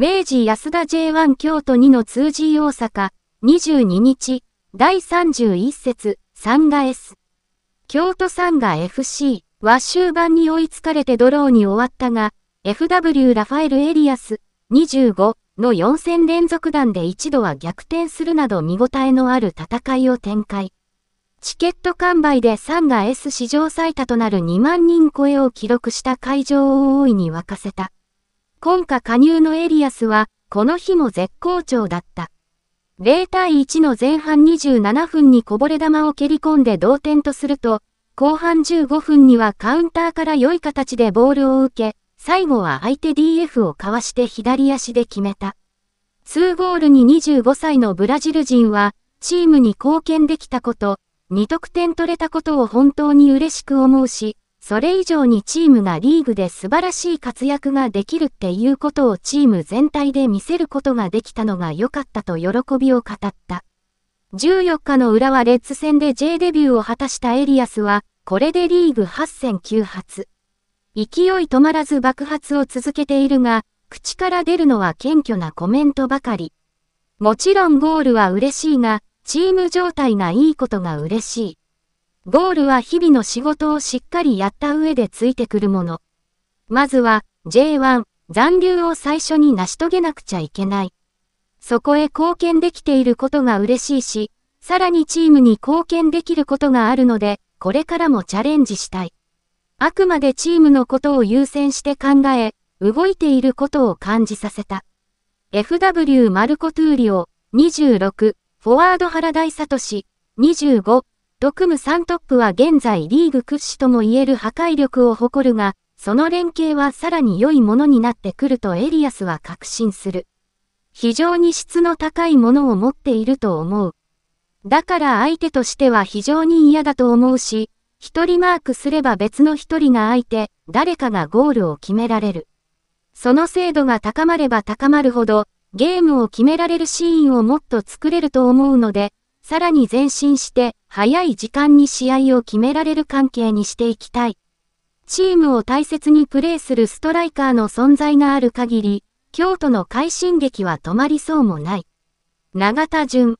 明治安田 J1 京都2の通じ大阪、22日、第31節、サンガ S。京都サンガ FC は終盤に追いつかれてドローに終わったが、FW ラファエル・エリアス、25の4戦連続弾で一度は逆転するなど見応えのある戦いを展開。チケット完売でサンガ S 史上最多となる2万人超えを記録した会場を大いに沸かせた。今夏加入のエリアスは、この日も絶好調だった。0対1の前半27分にこぼれ球を蹴り込んで同点とすると、後半15分にはカウンターから良い形でボールを受け、最後は相手 DF をかわして左足で決めた。2ゴールに25歳のブラジル人は、チームに貢献できたこと、2得点取れたことを本当に嬉しく思うし、それ以上にチームがリーグで素晴らしい活躍ができるっていうことをチーム全体で見せることができたのが良かったと喜びを語った。14日の浦和レッズ戦で J デビューを果たしたエリアスは、これでリーグ8戦9発。勢い止まらず爆発を続けているが、口から出るのは謙虚なコメントばかり。もちろんゴールは嬉しいが、チーム状態がいいことが嬉しい。ゴールは日々の仕事をしっかりやった上でついてくるもの。まずは J1 残留を最初に成し遂げなくちゃいけない。そこへ貢献できていることが嬉しいし、さらにチームに貢献できることがあるので、これからもチャレンジしたい。あくまでチームのことを優先して考え、動いていることを感じさせた。FW マルコ・トゥーリオ、26、フォワード原大氏、25、特務ム3トップは現在リーグ屈指とも言える破壊力を誇るが、その連携はさらに良いものになってくるとエリアスは確信する。非常に質の高いものを持っていると思う。だから相手としては非常に嫌だと思うし、一人マークすれば別の一人が相手、誰かがゴールを決められる。その精度が高まれば高まるほど、ゲームを決められるシーンをもっと作れると思うので、さらに前進して、早い時間に試合を決められる関係にしていきたい。チームを大切にプレーするストライカーの存在がある限り、京都の快進撃は止まりそうもない。長田淳